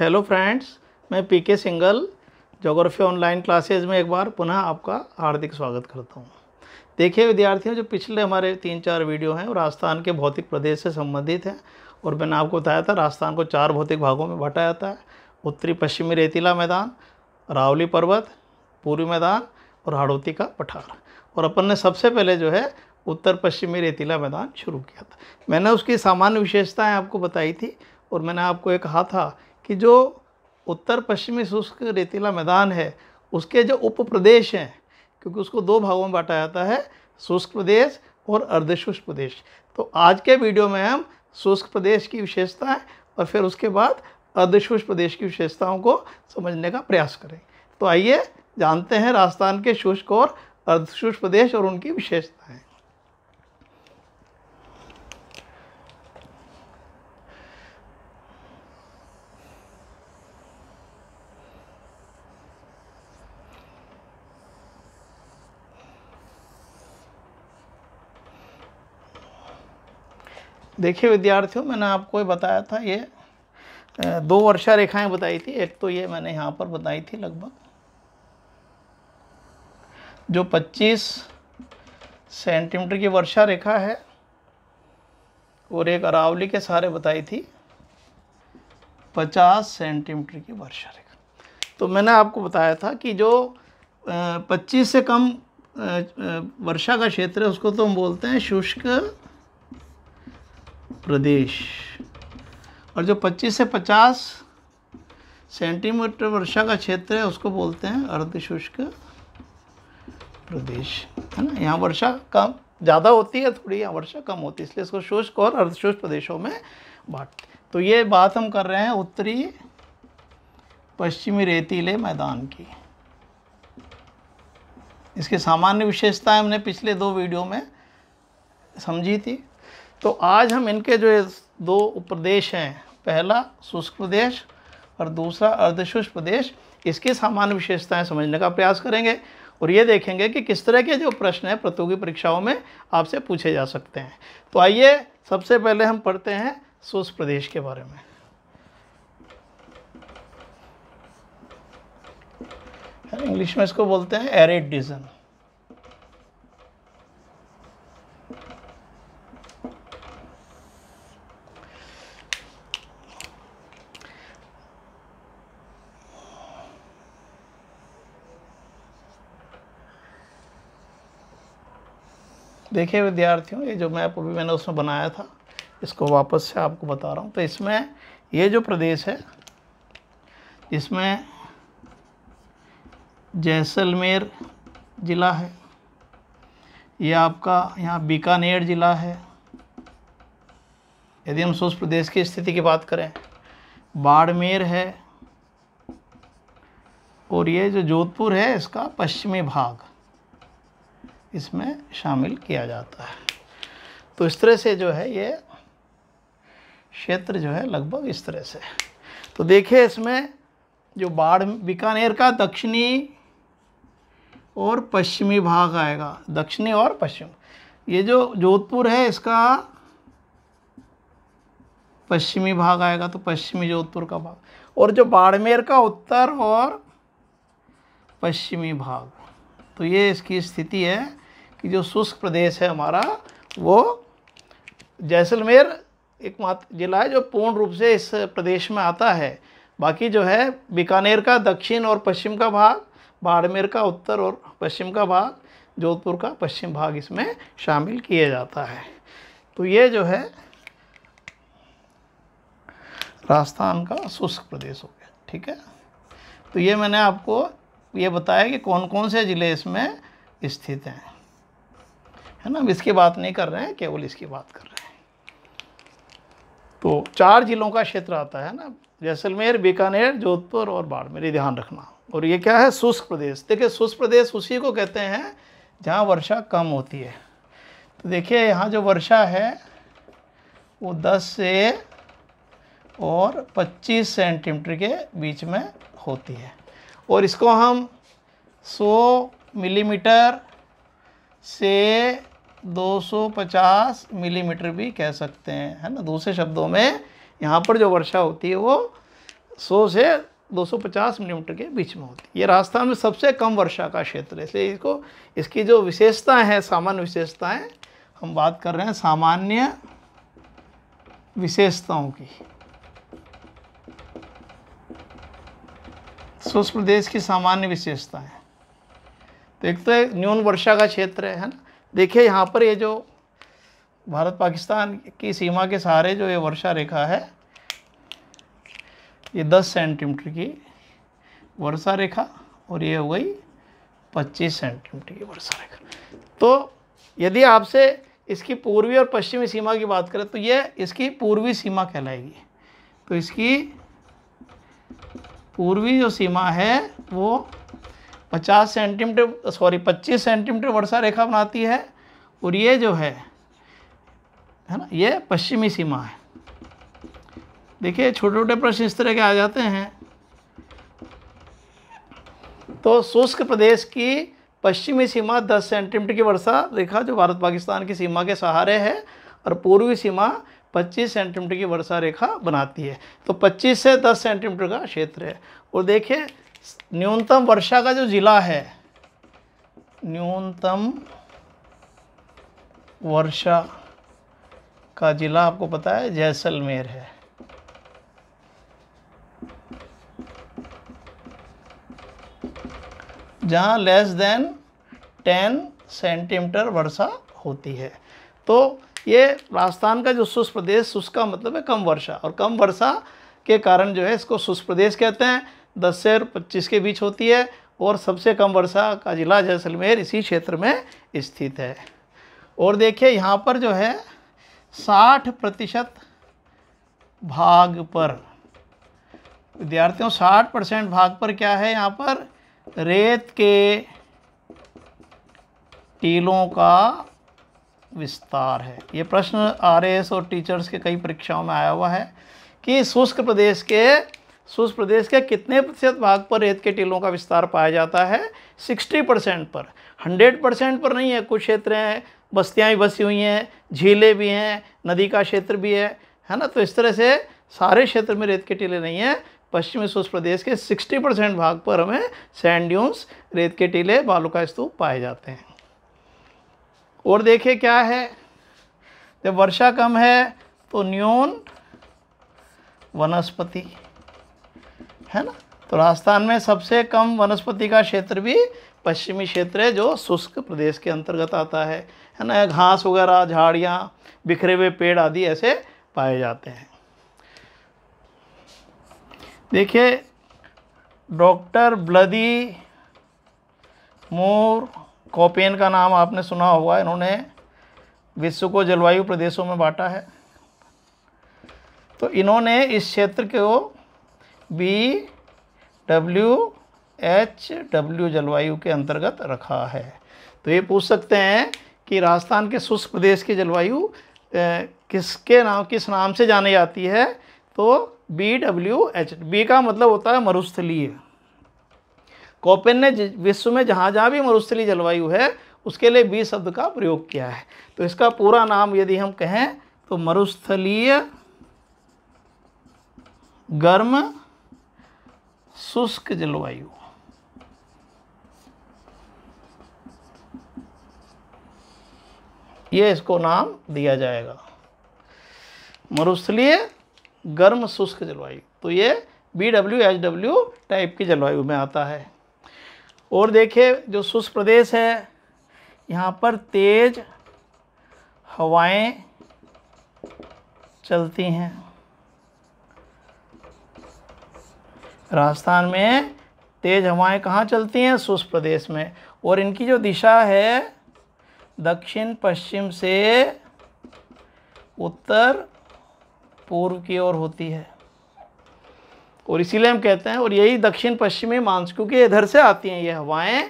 hello friends मैं P K Singhal geography online classes में एक बार पुनः आपका हार्दिक स्वागत करता हूँ देखिए विद्यार्थियों जो पिछले हमारे तीन चार वीडियो हैं वो राजस्थान के भौतिक प्रदेश से संबंधित हैं और मैंने आपको बताया था राजस्थान को चार भौतिक भागों में बांटा जाता है उत्तरी पश्चिमी रेतीला मैदान रावली पर्वत पूर्वी मैदान और हाड़ोती का पठार और अपन ने सबसे पहले जो है उत्तर पश्चिमी रेतीला मैदान शुरू किया था मैंने उसकी सामान्य विशेषताएँ आपको बताई थी और मैंने आपको ये कहा था कि जो उत्तर पश्चिमी शुष्क रेतीला मैदान है उसके जो उप प्रदेश हैं क्योंकि उसको दो भागों में बांटा जाता है शुष्क प्रदेश और अर्धशुष्क प्रदेश तो आज के वीडियो में हम शुष्क प्रदेश की विशेषताएँ और फिर उसके बाद अर्धशुष्क प्रदेश की विशेषताओं को समझने का प्रयास करें तो आइए जानते हैं राजस्थान के शुष्क और अर्धशुष्क प्रदेश और उनकी विशेषताएँ देखिए विद्यार्थियों मैंने आपको बताया था ये दो वर्षा रेखाएं बताई थी एक तो ये मैंने यहाँ पर बताई थी लगभग जो 25 सेंटीमीटर की वर्षा रेखा है और एक अरावली के सहारे बताई थी 50 सेंटीमीटर की वर्षा रेखा तो मैंने आपको बताया था कि जो 25 से कम वर्षा का क्षेत्र है उसको तो हम बोलते हैं शुष्क प्रदेश और जो 25 से 50 सेंटीमीटर वर्षा का क्षेत्र है उसको बोलते हैं अर्धशुष्क प्रदेश है ना यहाँ वर्षा कम ज़्यादा होती है थोड़ी यहाँ वर्षा कम होती है इसलिए इसको शुष्क और अर्धशुष्क प्रदेशों में बांटते तो ये बात हम कर रहे हैं उत्तरी पश्चिमी रेतीले मैदान की इसकी सामान्य विशेषताएं हमने पिछले दो वीडियो में समझी थी तो आज हम इनके जो दो उपदेश हैं पहला शुष्क प्रदेश और दूसरा अर्धशुष्क प्रदेश इसकी सामान्य विशेषताएं समझने का प्रयास करेंगे और ये देखेंगे कि किस तरह के जो प्रश्न हैं प्रतियोगी परीक्षाओं में आपसे पूछे जा सकते हैं तो आइए सबसे पहले हम पढ़ते हैं शुष्क प्रदेश के बारे में इंग्लिश में इसको बोलते हैं एरिड डिजन देखिए विद्यार्थियों ये जो मैप अभी मैंने उसमें बनाया था इसको वापस से आपको बता रहा हूँ तो इसमें ये जो प्रदेश है इसमें जैसलमेर ज़िला है ये आपका यहाँ बीकानेर ज़िला है यदि हम सोच प्रदेश की स्थिति की बात करें बाड़मेर है और ये जो जोधपुर है इसका पश्चिमी भाग इसमें शामिल किया जाता है तो इस तरह से जो है ये क्षेत्र जो है लगभग इस तरह से तो देखिए इसमें जो बाढ़ बीकानेर का दक्षिणी और पश्चिमी भाग आएगा दक्षिणी और पश्चिम ये जो जोधपुर है इसका पश्चिमी भाग आएगा तो पश्चिमी जोधपुर का भाग और जो बाड़मेर का उत्तर और पश्चिमी भाग तो ये इसकी स्थिति है कि जो शुष्क प्रदेश है हमारा वो जैसलमेर एकमात्र जिला है जो पूर्ण रूप से इस प्रदेश में आता है बाकी जो है बीकानेर का दक्षिण और पश्चिम का भाग बाड़मेर का उत्तर और पश्चिम का भाग जोधपुर का पश्चिम भाग इसमें शामिल किया जाता है तो ये जो है राजस्थान का शुष्क प्रदेश हो गया ठीक है तो ये मैंने आपको ये बताया कि कौन कौन से ज़िले इसमें स्थित हैं है ना हम इसकी बात नहीं कर रहे हैं केवल इसकी बात कर रहे हैं तो चार जिलों का क्षेत्र आता है ना जैसलमेर बीकानेर जोधपुर और बाड़मेर ध्यान रखना और ये क्या है शुष्क प्रदेश देखिए शुष्क प्रदेश उसी को कहते हैं जहाँ वर्षा कम होती है तो देखिए यहाँ जो वर्षा है वो 10 से और 25 सेंटीमीटर के बीच में होती है और इसको हम 100 मिलीमीटर से 250 मिलीमीटर भी कह सकते हैं है ना दूसरे शब्दों में यहाँ पर जो वर्षा होती है वो 100 से 250 मिलीमीटर के बीच में होती है ये राजस्थान में सबसे कम वर्षा का क्षेत्र है इसलिए इसको इसकी जो विशेषताएँ हैं सामान्य विशेषताएँ हम बात कर रहे हैं सामान्य विशेषताओं की शुष्क प्रदेश की सामान्य विशेषताएं तो एक तो न्यून वर्षा का क्षेत्र है ना देखिए यहाँ पर ये जो भारत पाकिस्तान की सीमा के सहारे जो ये वर्षा रेखा है ये 10 सेंटीमीटर की वर्षा रेखा और ये हो गई 25 सेंटीमीटर की वर्षा रेखा तो यदि आपसे इसकी पूर्वी और पश्चिमी सीमा की बात करें तो ये इसकी पूर्वी सीमा कहलाएगी तो इसकी पूर्वी जो सीमा है वो पचास सेंटीमीटर सॉरी पच्चीस सेंटीमीटर वर्षा रेखा बनाती है और ये जो है है ना ये पश्चिमी सीमा है देखिए छोटे छोटे प्रश्न इस तरह के आ जाते हैं तो शुष्क प्रदेश की पश्चिमी सीमा 10 सेंटीमीटर की वर्षा रेखा जो भारत पाकिस्तान की सीमा के सहारे है और पूर्वी सीमा 25 सेंटीमीटर की वर्षा रेखा बनाती है तो 25 से 10 सेंटीमीटर का क्षेत्र है और देखिए न्यूनतम वर्षा का जो ज़िला है न्यूनतम वर्षा का ज़िला आपको पता है जैसलमेर है जहाँ लेस देन टेन सेंटीमीटर वर्षा होती है तो ये राजस्थान का जो शुष्क प्रदेश उसका मतलब है कम वर्षा और कम वर्षा के कारण जो है इसको शुष्क प्रदेश कहते हैं दस से पच्चीस के बीच होती है और सबसे कम वर्षा का ज़िला जैसलमेर इसी क्षेत्र में स्थित है और देखिए यहाँ पर जो है साठ प्रतिशत भाग पर विद्यार्थियों साठ परसेंट भाग पर क्या है यहाँ पर रेत के टीलों का विस्तार है ये प्रश्न आरएएस और टीचर्स के कई परीक्षाओं में आया हुआ है कि शुष्क प्रदेश के शुष्क प्रदेश के कितने प्रतिशत भाग पर रेत के टीलों का विस्तार पाया जाता है 60 परसेंट पर 100 परसेंट पर नहीं है कुछ क्षेत्र हैं बस्तियाँ भी बसी हुई हैं झीलें भी हैं नदी का क्षेत्र भी है है ना तो इस तरह से सारे क्षेत्र में रेत के टीले नहीं हैं पश्चिमी शुष्क प्रदेश के 60 परसेंट भाग पर हमें सैंड रेत के टीले बालू का स्तूप पाए जाते हैं और देखिए क्या है जब वर्षा कम है तो न्यून वनस्पति है ना तो राजस्थान में सबसे कम वनस्पति का क्षेत्र भी पश्चिमी क्षेत्र है जो शुष्क प्रदेश के अंतर्गत आता है है ना घास वगैरह झाड़ियाँ बिखरे हुए पेड़ आदि ऐसे पाए जाते हैं देखिए डॉक्टर ब्लदी मोर कॉपेन का नाम आपने सुना होगा इन्होंने विश्व को जलवायु प्रदेशों में बांटा है तो इन्होंने इस क्षेत्र को बी डब्ल्यू एच डब्ल्यू जलवायु के अंतर्गत रखा है तो ये पूछ सकते हैं कि राजस्थान के शुष्क प्रदेश की जलवायु किसके नाम किस नाम से जानी जाती है तो बी डब्ल्यू एच बी का मतलब होता है मरुस्थलीय कोपेन ने विश्व में जहाँ जहाँ भी मरुस्थलीय जलवायु है उसके लिए बी शब्द का प्रयोग किया है तो इसका पूरा नाम यदि हम कहें तो मरुस्थलीय गर्म शुष्क जलवायु ये इसको नाम दिया जाएगा मरुस्थलीय गर्म शुष्क जलवायु तो ये B W H W type की जलवायु में आता है और देखिए जो शुष्क प्रदेश है यहाँ पर तेज हवाएं चलती हैं राजस्थान में तेज़ हवाएं कहाँ चलती हैं शुष्क प्रदेश में और इनकी जो दिशा है दक्षिण पश्चिम से उत्तर पूर्व की ओर होती है और इसीलिए हम कहते हैं और यही दक्षिण पश्चिमी मानस क्योंकि इधर से आती हैं ये हवाएं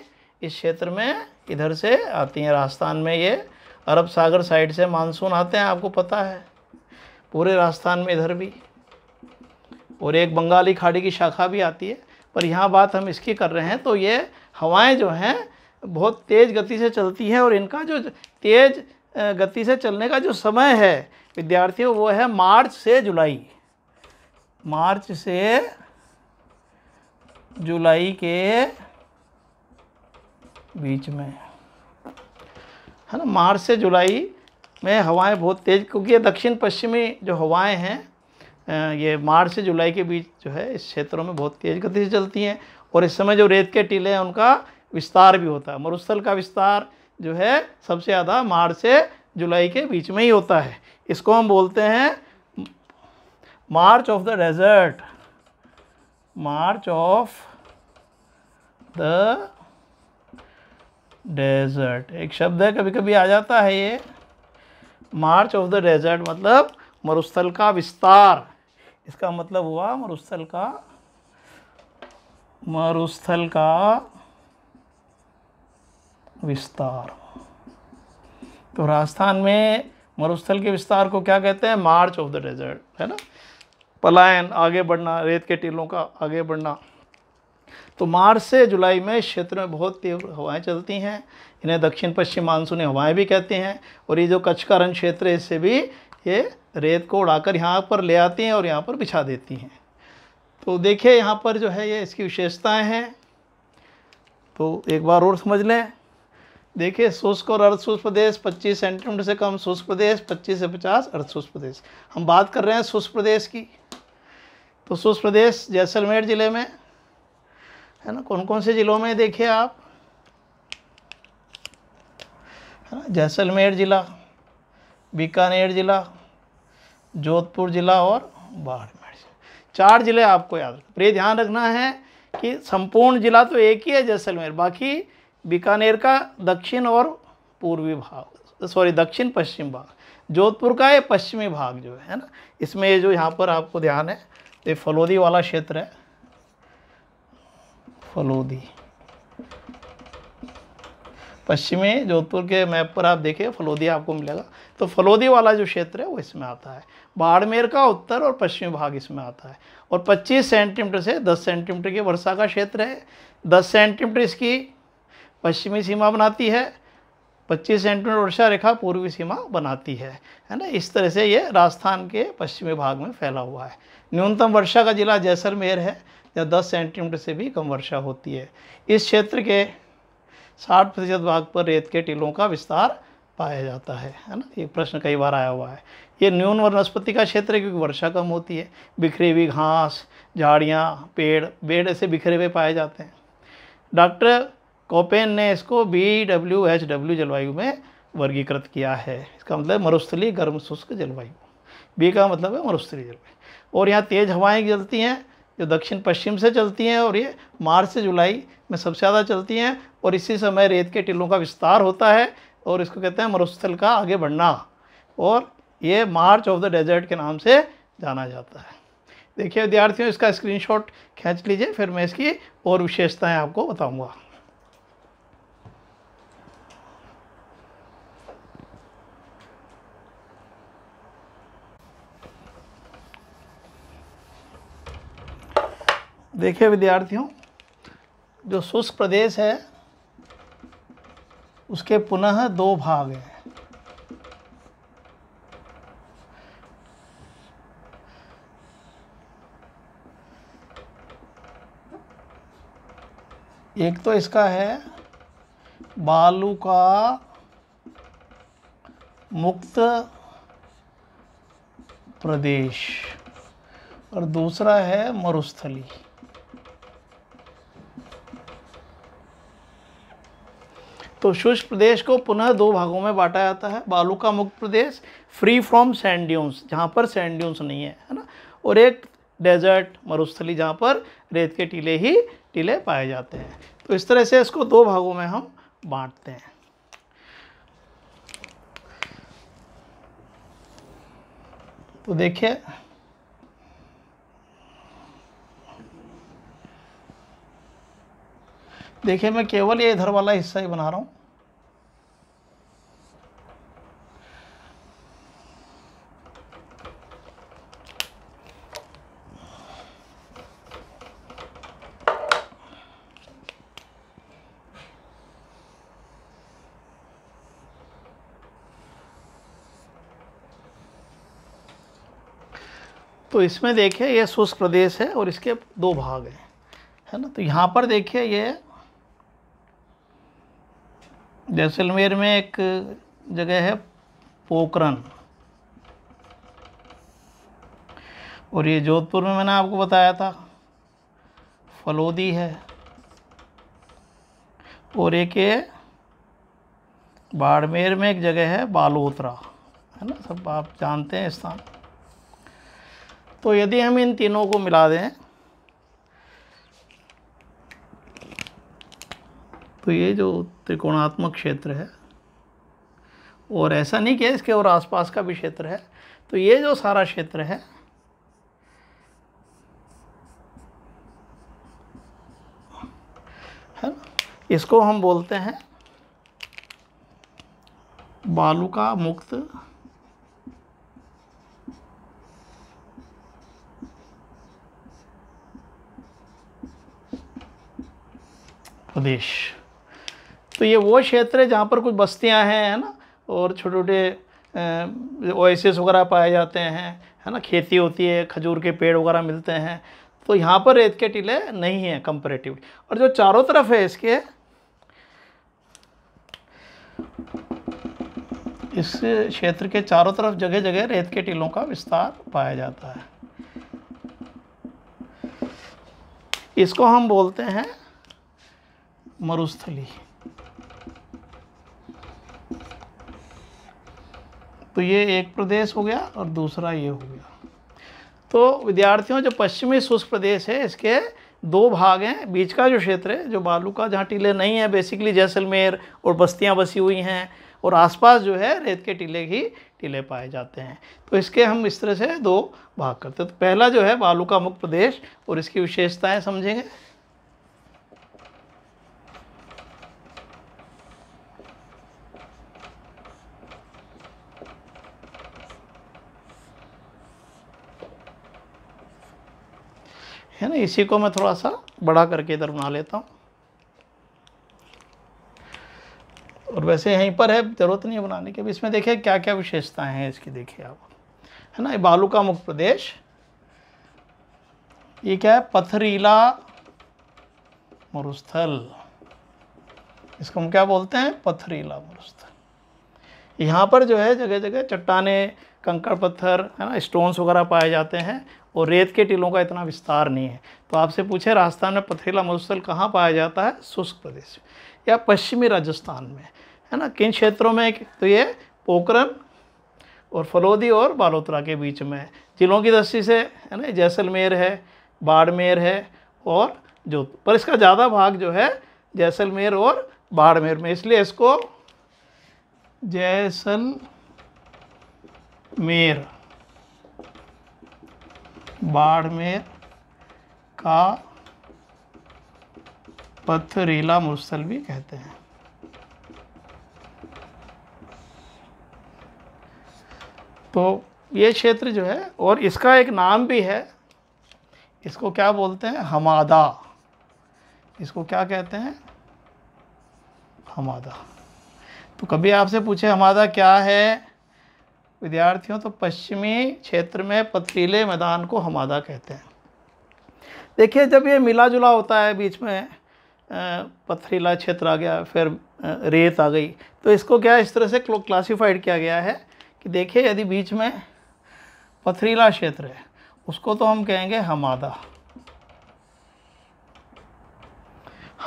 इस क्षेत्र में इधर से आती हैं राजस्थान में ये अरब सागर साइड से मानसून आते हैं आपको पता है पूरे राजस्थान में इधर भी और एक बंगाली खाड़ी की शाखा भी आती है पर यहाँ बात हम इसकी कर रहे हैं तो ये हवाएं जो हैं बहुत तेज़ गति से चलती हैं और इनका जो तेज़ गति से चलने का जो समय है विद्यार्थियों वो है मार्च से जुलाई मार्च से जुलाई के बीच में है ना मार्च से जुलाई में हवाएं बहुत तेज़ क्योंकि ये दक्षिण पश्चिमी जो हवाएं हैं ये मार्च से जुलाई के बीच जो है इस क्षेत्रों में बहुत तेज़ गति से चलती हैं और इस समय जो रेत के टीले हैं उनका विस्तार भी होता है मरुस्थल का विस्तार जो है सबसे ज़्यादा मार्च से जुलाई के बीच में ही होता है इसको हम बोलते हैं march of the desert march of the desert एक शब्द है कभी कभी आ जाता है ये मार्च ऑफ द डेजर्ट मतलब मरुस्थल का विस्तार इसका मतलब हुआ मरुस्थल का मरुस्थल का विस्तार तो राजस्थान में मरुस्थल के विस्तार को क्या कहते हैं मार्च ऑफ द डेजर्ट है ना पलायन आगे बढ़ना रेत के टीलों का आगे बढ़ना तो मार्च से जुलाई में क्षेत्र में बहुत तीव्र हवाएं चलती हैं इन्हें दक्षिण पश्चिम मानसूनी हवाएं भी कहते हैं और ये जो कच्छ का रण क्षेत्र है इससे भी ये रेत को उड़ाकर यहाँ पर ले आती हैं और यहाँ पर बिछा देती हैं तो देखिए यहाँ पर जो है ये इसकी विशेषताएं हैं तो एक बार और समझ लें देखिए शुष्क और शुष्क प्रदेश 25 सेंटीमीटर से कम शुष्क प्रदेश 25 से 50 शुष्क प्रदेश हम बात कर रहे हैं शुष्क प्रदेश की तो शुष्क प्रदेश जैसलमेर ज़िले में है ना कौन कौन से ज़िलों में देखिए आप है ना जैसलमेर ज़िला बीकानेर जिला जोधपुर जिला और बाड़मेर जिला चार जिले आपको याद रखना ध्यान रखना है कि संपूर्ण जिला तो एक ही है जैसलमेर बाकी बीकानेर का दक्षिण और पूर्वी भाग सॉरी दक्षिण पश्चिम भाग जोधपुर का ये पश्चिमी भाग जो है ना इसमें ये जो यहाँ पर आपको ध्यान है ये फलोदी वाला क्षेत्र है फलोदी पश्चिमी जोधपुर के मैप पर आप देखें फलोदिया आपको मिलेगा तो फलोदी वाला जो क्षेत्र है वो इसमें आता है बाड़मेर का उत्तर और पश्चिमी भाग इसमें आता है और 25 सेंटीमीटर से 10 सेंटीमीटर की वर्षा का क्षेत्र है 10 सेंटीमीटर इसकी पश्चिमी सीमा बनाती है 25 सेंटीमीटर वर्षा रेखा पूर्वी सीमा बनाती है है ना इस तरह से ये राजस्थान के पश्चिमी भाग में फैला हुआ है न्यूनतम वर्षा का जिला जैसलमेर है जहाँ दस सेंटीमीटर से भी कम वर्षा होती है इस क्षेत्र के साठ प्रतिशत भाग पर रेत के टीलों का विस्तार पाया जाता है है ना ये प्रश्न कई बार आया हुआ है ये न्यून वनस्पति का क्षेत्र है क्योंकि वर्षा कम होती है बिखरे हुई घास झाड़ियाँ पेड़ पेड़ ऐसे बिखरे हुए पाए जाते हैं डॉक्टर कोपेन ने इसको बी डब्ल्यू एच डब्ल्यू जलवायु में वर्गीकृत किया है इसका मतलब मरुस्थली गर्म शुष्क जलवायु बी का मतलब है मरुस्थली जलवायु और यहाँ तेज़ हवाएँ चलती हैं जो दक्षिण पश्चिम से चलती हैं और ये मार्च से जुलाई में सबसे ज़्यादा चलती हैं और इसी समय रेत के टिलों का विस्तार होता है और इसको कहते हैं मरुस्थल का आगे बढ़ना और ये मार्च ऑफ द डेजर्ट के नाम से जाना जाता है देखिए विद्यार्थियों इसका स्क्रीनशॉट खींच लीजिए फिर मैं इसकी और विशेषताएं आपको बताऊंगा देखिए विद्यार्थियों जो शुष्क प्रदेश है उसके पुनः दो भाग हैं एक तो इसका है बालू का मुक्त प्रदेश और दूसरा है मरुस्थली तो शुष्क प्रदेश को पुनः दो भागों में बांटा जाता है बालू का मुक्त प्रदेश फ्री फ्रॉम सैंड्यून्स जहाँ पर सैंड्यून्स नहीं है है ना और एक डेजर्ट मरुस्थली जहाँ पर रेत के टीले ही टीले पाए जाते हैं तो इस तरह से इसको दो भागों में हम बांटते हैं तो देखिए देखिए मैं केवल ये इधर वाला हिस्सा ही बना रहा हूँ तो इसमें देखिए ये शुष्क प्रदेश है और इसके दो भाग हैं है ना तो यहाँ पर देखिए ये जैसलमेर में एक जगह है पोखरन और ये जोधपुर में मैंने आपको बताया था फलोदी है और एक ये बाड़मेर में एक जगह है बालोतरा है ना सब आप जानते हैं स्थान तो यदि हम इन तीनों को मिला दें तो ये जो त्रिकोणात्मक क्षेत्र है और ऐसा नहीं किया इसके और आसपास का भी क्षेत्र है तो ये जो सारा क्षेत्र है है इसको हम बोलते हैं बालुका मुक्त प्रदेश तो ये वो क्षेत्र है जहाँ पर कुछ बस्तियाँ हैं है ना और छोटे छोटे ओएसिस वगैरह पाए जाते हैं है ना खेती होती है खजूर के पेड़ वगैरह मिलते हैं तो यहाँ पर रेत के टीले नहीं हैं कंपेरेटिवली और जो चारों तरफ है इसके इस क्षेत्र के चारों तरफ जगह जगह रेत के टीलों का विस्तार पाया जाता है इसको हम बोलते हैं मरुस्थली तो ये एक प्रदेश हो गया और दूसरा ये हो गया तो विद्यार्थियों जो पश्चिमी शुष्क प्रदेश है इसके दो भाग हैं बीच का जो क्षेत्र है जो बालू का जहाँ टीले नहीं हैं बेसिकली जैसलमेर और बस्तियाँ बसी हुई हैं और आसपास जो है रेत के टीले ही टीले पाए जाते हैं तो इसके हम इस तरह से दो भाग करते हैं तो पहला जो है बालू का मुख्य प्रदेश और इसकी विशेषताएं समझेंगे है ना इसी को मैं थोड़ा सा बड़ा करके इधर बना लेता हूँ और वैसे यहीं पर है ज़रूरत नहीं है बनाने की अब इसमें देखिए क्या क्या विशेषताएं हैं इसकी देखिए आप है ना ये बालू का मुख्य प्रदेश ये क्या है पथरीला मरुस्थल इसको हम क्या बोलते हैं पथरीला मरुस्थल यहाँ पर जो है जगह जगह चट्टाने कंकड़ पत्थर है ना स्टोन्स वगैरह पाए जाते हैं और रेत के टीलों का इतना विस्तार नहीं है तो आपसे पूछे राजस्थान में पथरीला मरुस्थल कहाँ पाया जाता है शुष्क प्रदेश या पश्चिमी राजस्थान में है ना किन क्षेत्रों में तो ये पोकरण और फलोदी और बालोतरा के बीच में जिलों की दृष्टि से है ना जैसलमेर है बाड़मेर है और जोधपुर पर इसका ज़्यादा भाग जो है जैसलमेर और बाड़मेर में इसलिए इसको जैसलमेर बाड़मेर का पथरीला मुसल भी कहते हैं तो ये क्षेत्र जो है और इसका एक नाम भी है इसको क्या बोलते हैं हमादा इसको क्या कहते हैं हमादा तो कभी आपसे पूछे हमादा क्या है विद्यार्थियों तो पश्चिमी क्षेत्र में पथरीले मैदान को हमादा कहते हैं देखिए जब ये मिला जुला होता है बीच में पथरीला क्षेत्र आ गया फिर रेत आ गई तो इसको क्या इस तरह से क्लासिफाइड किया गया है कि देखिए यदि बीच में पथरीला क्षेत्र है उसको तो हम कहेंगे हमादा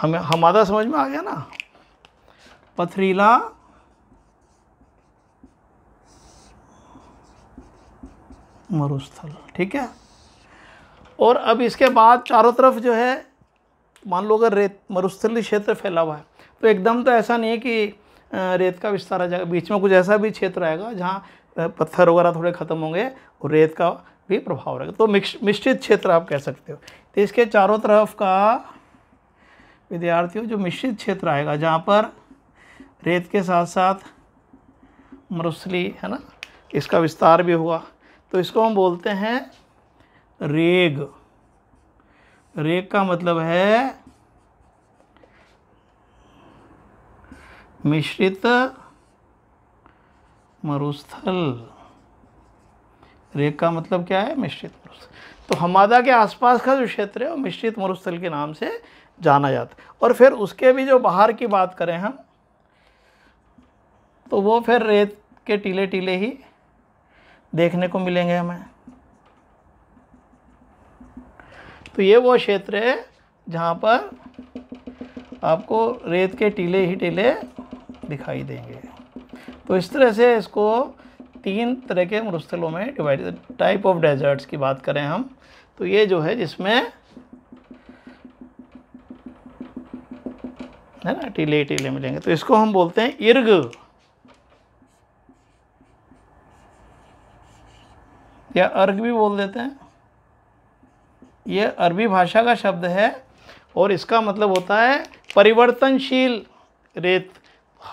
हमें हमादा समझ में आ गया ना पथरीला मरुस्थल ठीक है और अब इसके बाद चारों तरफ जो है मान लो अगर रेत मरुस्थली क्षेत्र फैला हुआ है तो एकदम तो ऐसा नहीं है कि रेत का विस्तार आ जाएगा बीच में कुछ ऐसा भी क्षेत्र आएगा जहाँ पत्थर वगैरह थोड़े ख़त्म होंगे और रेत का भी प्रभाव रहेगा तो मिश्रित क्षेत्र आप कह सकते हो तो इसके चारों तरफ का विद्यार्थियों जो मिश्रित क्षेत्र आएगा जहाँ पर रेत के साथ साथ मरुस्थली है ना इसका विस्तार भी हुआ तो इसको हम बोलते हैं रेग रेग का मतलब है मिश्रित मरुस्थल रेग का मतलब क्या है मिश्रित मरुस्थल तो हमादा के आसपास का जो क्षेत्र है वो मिश्रित मरुस्थल के नाम से जाना जाता है और फिर उसके भी जो बाहर की बात करें हम तो वो फिर रेत के टीले टीले ही देखने को मिलेंगे हमें तो ये वो क्षेत्र है जहाँ पर आपको रेत के टीले ही टीले दिखाई देंगे तो इस तरह से इसको तीन तरह के मरुस्थलों में डिवाइड टाइप ऑफ डेजर्ट्स की बात करें हम तो ये जो है जिसमें है ना टीले टीले मिलेंगे तो इसको हम बोलते हैं इर्ग या अर्घ भी बोल देते हैं यह अरबी भाषा का शब्द है और इसका मतलब होता है परिवर्तनशील रेत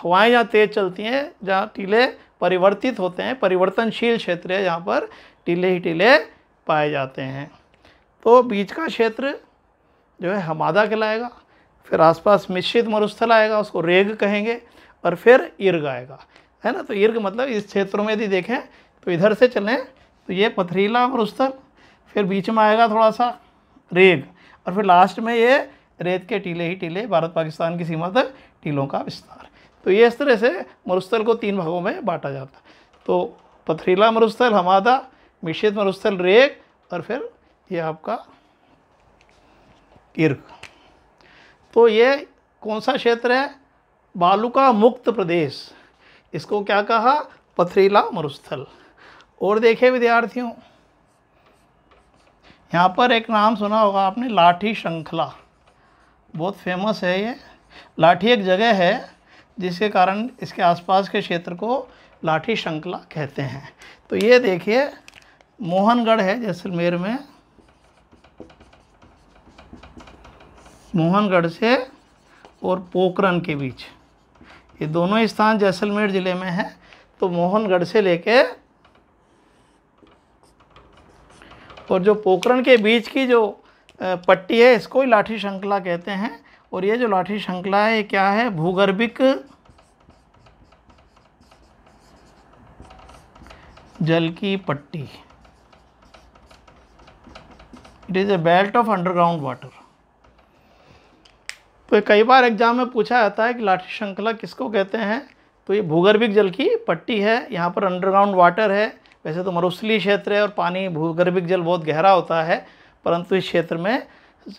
हवाएं जहाँ तेज चलती हैं जहाँ टीले परिवर्तित होते हैं परिवर्तनशील क्षेत्र है जहाँ पर टीले ही टीले पाए जाते हैं तो बीच का क्षेत्र जो है हमादा कहलाएगा फिर आसपास मिश्रित मरुस्थल आएगा उसको रेग कहेंगे और फिर इर्ग आएगा है ना तो इर्ग मतलब इस क्षेत्रों में यदि देखें तो इधर से चलें तो ये पथरीला मरुस्थल फिर बीच में आएगा थोड़ा सा रेग और फिर लास्ट में ये रेत के टीले ही टीले भारत पाकिस्तान की सीमा तक टीलों का विस्तार तो ये इस तरह से मरुस्थल को तीन भागों में बांटा जाता तो पथरीला मरुस्थल हमादा मिश्रित मरुस्थल रेग और फिर ये आपका इर्क तो ये कौन सा क्षेत्र है बालू का मुक्त प्रदेश इसको क्या कहा पथरीला मरुस्थल और देखे विद्यार्थियों यहाँ पर एक नाम सुना होगा आपने लाठी श्रृंखला बहुत फेमस है ये लाठी एक जगह है जिसके कारण इसके आसपास के क्षेत्र को लाठी श्रृंखला कहते हैं तो ये देखिए मोहनगढ़ है जैसलमेर में मोहनगढ़ से और पोखरन के बीच ये दोनों स्थान जैसलमेर ज़िले में है तो मोहनगढ़ से लेके और जो पोखरण के बीच की जो पट्टी है इसको ही लाठी श्रृंखला कहते हैं और ये जो लाठी श्रृंखला है ये क्या है भूगर्भिक जल की पट्टी it is a belt of underground water तो कई बार एग्जाम में पूछा जाता है कि लाठी श्रृंखला किसको कहते हैं तो ये भूगर्भिक जल की पट्टी है यहाँ पर अंडरग्राउंड वाटर है वैसे तो मरुस्थली क्षेत्र है और पानी भूगर्भिक जल बहुत गहरा होता है परंतु इस क्षेत्र में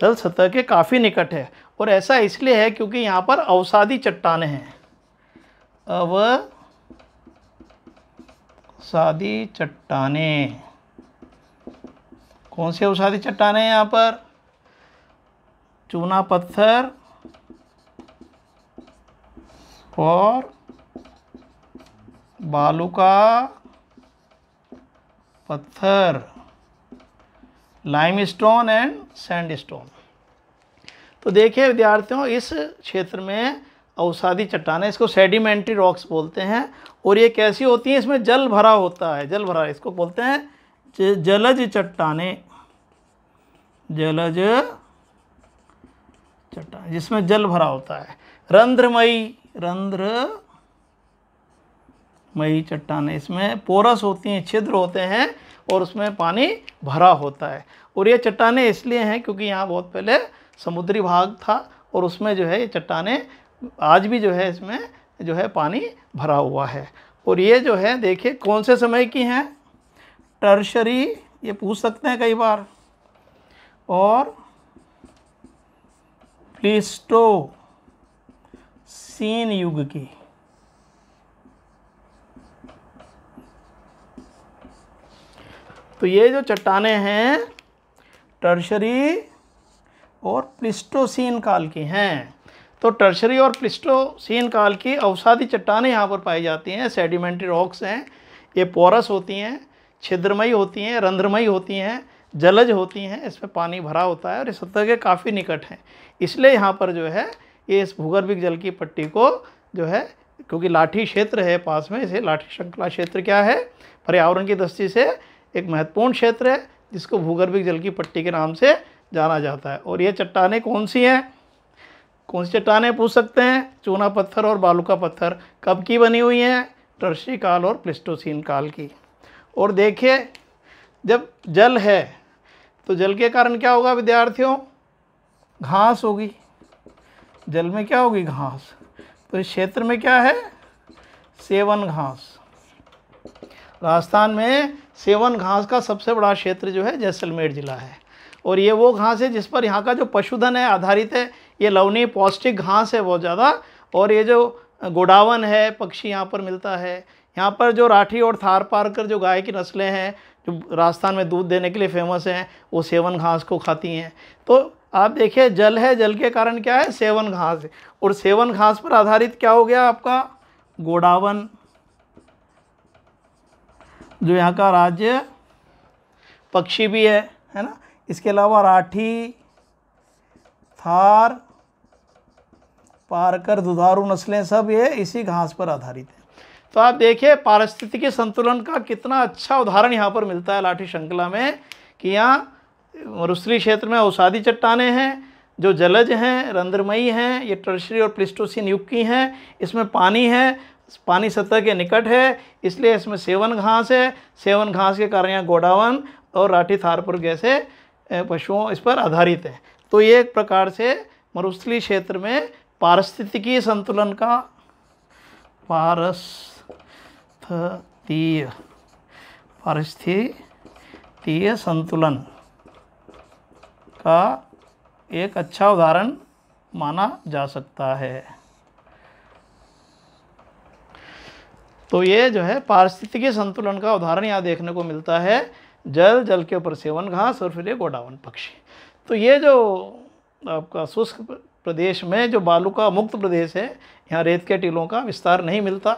जल सतह के काफ़ी निकट है और ऐसा इसलिए है क्योंकि यहाँ पर अवसादी चट्टाने हैं अव सादी चट्टाने कौन से अवसादी चट्टाने हैं यहाँ पर चूना पत्थर और बालू का पत्थर लाइमस्टोन एंड सैंडस्टोन तो देखिए विद्यार्थियों इस क्षेत्र में औसादी चट्टान इसको सेडिमेंट्री रॉक्स बोलते हैं और ये कैसी होती हैं इसमें जल भरा होता है जल भरा इसको बोलते हैं जलज चट्टाने जलज चट्टान जिसमें जल भरा होता है रंध्रमयी रंध्र मई चट्टान इसमें पोरस होती हैं छिद्र होते हैं और उसमें पानी भरा होता है और ये चट्टाने इसलिए हैं क्योंकि यहाँ बहुत पहले समुद्री भाग था और उसमें जो है ये चट्टाने आज भी जो है इसमें जो है पानी भरा हुआ है और ये जो है देखिए कौन से समय की हैं टर्शरी ये पूछ सकते हैं कई बार और प्लीस्टो सीन युग की तो ये जो चट्टाने हैं टर्शरी और प्लिस्टोसीन काल की हैं तो टर्शरी और प्लिस्टोसीन काल की अवसादी चट्टाने यहाँ पर पाई जाती हैं सेडिमेंट्री रॉक्स हैं ये पोरस होती हैं छिद्रमयी होती हैं रंध्रमयी होती हैं जलज होती हैं इसमें पानी भरा होता है और इस सतह के काफ़ी निकट हैं इसलिए यहाँ पर जो है ये इस भूगर्भिक जल की पट्टी को जो है क्योंकि लाठी क्षेत्र है पास में इसे लाठी श्रृंखला क्षेत्र क्या है पर्यावरण की दृष्टि से एक महत्वपूर्ण क्षेत्र है जिसको भूगर्भिक जल की पट्टी के नाम से जाना जाता है और ये चट्टाने कौन सी हैं कौन सी चट्टाने पूछ सकते हैं चूना पत्थर और बालू का पत्थर कब की बनी हुई हैं टर्शी काल और प्लिस्टोसिन काल की और देखिए जब जल है तो जल के कारण क्या होगा विद्यार्थियों घास होगी जल में क्या होगी घास तो इस क्षेत्र में क्या है सेवन घास राजस्थान में सेवन घास का सबसे बड़ा क्षेत्र जो है जैसलमेर ज़िला है और ये वो घास है जिस पर यहाँ का जो पशुधन है आधारित है ये लवनी पौष्टिक घास है बहुत ज़्यादा और ये जो गोडावन है पक्षी यहाँ पर मिलता है यहाँ पर जो राठी और थार पारकर जो गाय की नस्लें हैं जो राजस्थान में दूध देने के लिए फेमस हैं वो सेवन घास को खाती हैं तो आप देखिए जल है जल के कारण क्या है सेवन घास और सेवन घास पर आधारित क्या हो गया आपका गोडावन जो यहाँ का राज्य पक्षी भी है है ना इसके अलावा राठी थार पारकर दुधारू नस्लें सब ये इसी घास पर आधारित है तो आप देखिए पारिस्थितिकी संतुलन का कितना अच्छा उदाहरण यहाँ पर मिलता है लाठी श्रृंखला में कि यहाँ मरुस्थली क्षेत्र में औषादी चट्टाने हैं जो जलज हैं रंध्रमयी हैं ये टर्शरी और प्लिस्टोसिन युग की हैं इसमें पानी है पानी सतह के निकट है इसलिए इसमें सेवन घास है सेवन घास के कारण यहाँ गोडावन और राठी थारपुर जैसे पशुओं इस पर आधारित है तो ये एक प्रकार से मरुस्थली क्षेत्र में पारिस्थितिकी संतुलन का पारस्थितीय पारिस्थितीय संतुलन का एक अच्छा उदाहरण माना जा सकता है तो ये जो है पारिस्थितिकी संतुलन का उदाहरण यहाँ देखने को मिलता है जल जल के ऊपर सेवन घास और फिर ये गोडावन पक्षी तो ये जो आपका शुष्क प्रदेश में जो बालू का मुक्त प्रदेश है यहाँ रेत के टीलों का विस्तार नहीं मिलता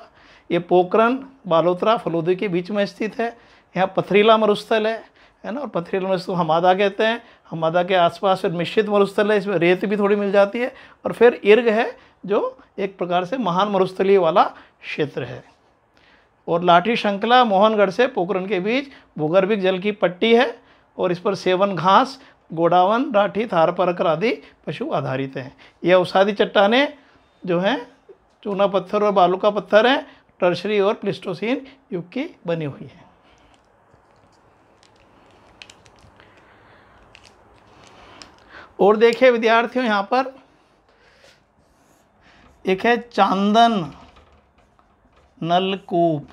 ये पोकरण बालोतरा फलोदी के बीच में स्थित है यहाँ पथरीला मरुस्थल है है ना और पथरीला मरुस्थल हमादा कहते हैं हमादा के आसपास फिर मिश्रित मरुस्थल है इसमें रेत भी थोड़ी मिल जाती है और फिर इर्ग है जो एक प्रकार से महान मरुस्थली वाला क्षेत्र है और लाठी श्रृंखला मोहनगढ़ से पोखरण के बीच भूगर्भिक जल की पट्टी है और इस पर सेवन घास गोडावन राठी थार परकर आदि पशु आधारित हैं यह अवसादी चट्टाने जो हैं चूना पत्थर और बालू का पत्थर हैं टर्शरी और प्लिस्टोसिन युग की बनी हुई है और देखिए विद्यार्थियों यहाँ पर एक है चांदन नलकूप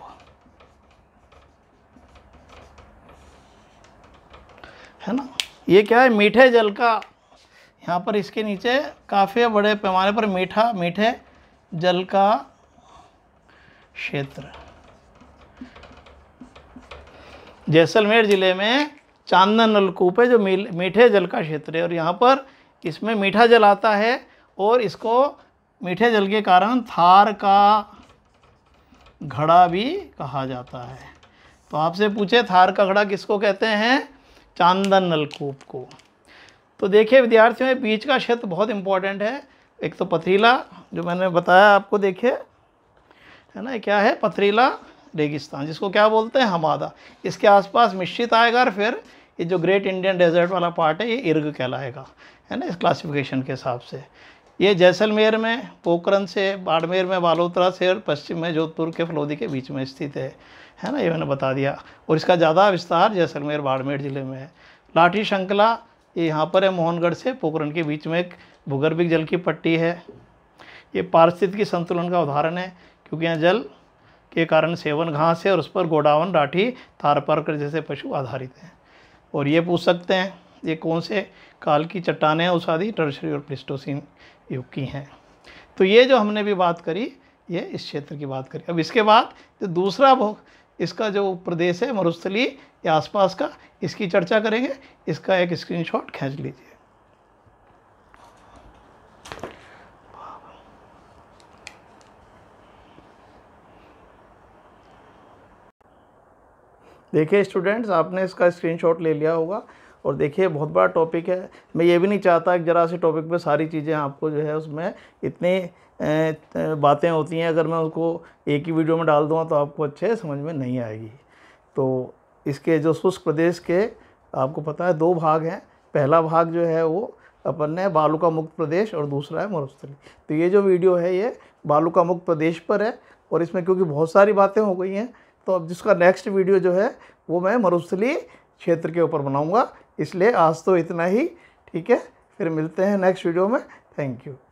है ना ये क्या है मीठे जल का यहाँ पर इसके नीचे काफ़ी बड़े पैमाने पर मीठा मीठे जल का क्षेत्र जैसलमेर ज़िले में चांदन नलकूप है जो मीठे जल का क्षेत्र है और यहाँ पर इसमें मीठा जल आता है और इसको मीठे जल के कारण थार का घड़ा भी कहा जाता है तो आपसे पूछे थार का घड़ा किसको कहते हैं चांदन नलकूप को तो देखिए विद्यार्थियों ये बीच का क्षेत्र बहुत इंपॉर्टेंट है एक तो पथरीला जो मैंने बताया आपको देखिए है ना क्या है पथरीला रेगिस्तान जिसको क्या बोलते हैं हमादा इसके आसपास मिश्रित आएगा और फिर ये जो ग्रेट इंडियन डेजर्ट वाला पार्ट है ये इर्ग कहलाएगा है ना इस क्लासिफिकेशन के हिसाब से ये जैसलमेर में पोखरण से बाड़मेर में बालोतरा से और पश्चिम में जोधपुर के फलौदी के बीच में स्थित है है ना ये मैंने बता दिया और इसका ज़्यादा विस्तार जैसलमेर बाड़मेर ज़िले में है लाठी श्रृंखला ये यहाँ पर है मोहनगढ़ से पोखरण के बीच में एक भूगर्भिक जल की पट्टी है ये पारिस्थितिकी संतुलन का उदाहरण है क्योंकि यहाँ जल के कारण सेवन घास है और उस पर गोडावन राठी थारपरकर जैसे पशु आधारित हैं और ये पूछ सकते हैं ये कौन से काल की चट्टाने हैं उस आदि टर्शरी और प्लिस्टोसिन की हैं तो ये जो हमने भी बात करी ये इस क्षेत्र की बात करी अब इसके बाद जो दूसरा भोग इसका जो प्रदेश है मरुस्थली या आसपास का इसकी चर्चा करेंगे इसका एक स्क्रीनशॉट खींच लीजिए देखिए स्टूडेंट्स आपने इसका स्क्रीनशॉट ले लिया होगा और देखिए बहुत बड़ा टॉपिक है मैं ये भी नहीं चाहता कि ज़रा से टॉपिक पे सारी चीज़ें आपको जो है उसमें इतनी बातें होती हैं अगर मैं उसको एक ही वीडियो में डाल दूँगा तो आपको अच्छे समझ में नहीं आएगी तो इसके जो शुष्क प्रदेश के आपको पता है दो भाग हैं पहला भाग जो है वो अपन ने बालू मुक्त प्रदेश और दूसरा है मरुस्थली तो ये जो वीडियो है ये बालू मुक्त प्रदेश पर है और इसमें क्योंकि बहुत सारी बातें हो गई हैं तो अब जिसका नेक्स्ट वीडियो जो है वो मैं मरुस्थली क्षेत्र के ऊपर बनाऊंगा इसलिए आज तो इतना ही ठीक है फिर मिलते हैं नेक्स्ट वीडियो में थैंक यू